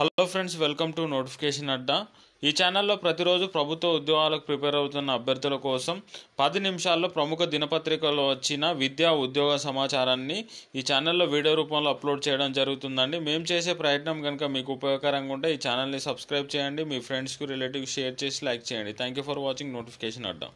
hello friends welcome to notification Adda ఈ ఛానల్లో ప్రతిరోజు ప్రభుత్వ ఉద్యోగాలకు ప్రిపేర్ అవుతున్న అభ్యర్థుల కోసం పది నిమిషాల్లో ప్రముఖ దినపత్రికలో వచ్చిన విద్యా ఉద్యోగ సమాచారాన్ని ఈ ఛానల్లో వీడియో రూపంలో అప్లోడ్ చేయడం జరుగుతుందండి మేము చేసే ప్రయత్నం కనుక మీకు ఉపయోగకరంగా ఉంటే ఈ ఛానల్ని సబ్స్క్రైబ్ చేయండి మీ ఫ్రెండ్స్కి రిలేటివ్ షేర్ చేసి లైక్ చేయండి thank you for watching notification Adda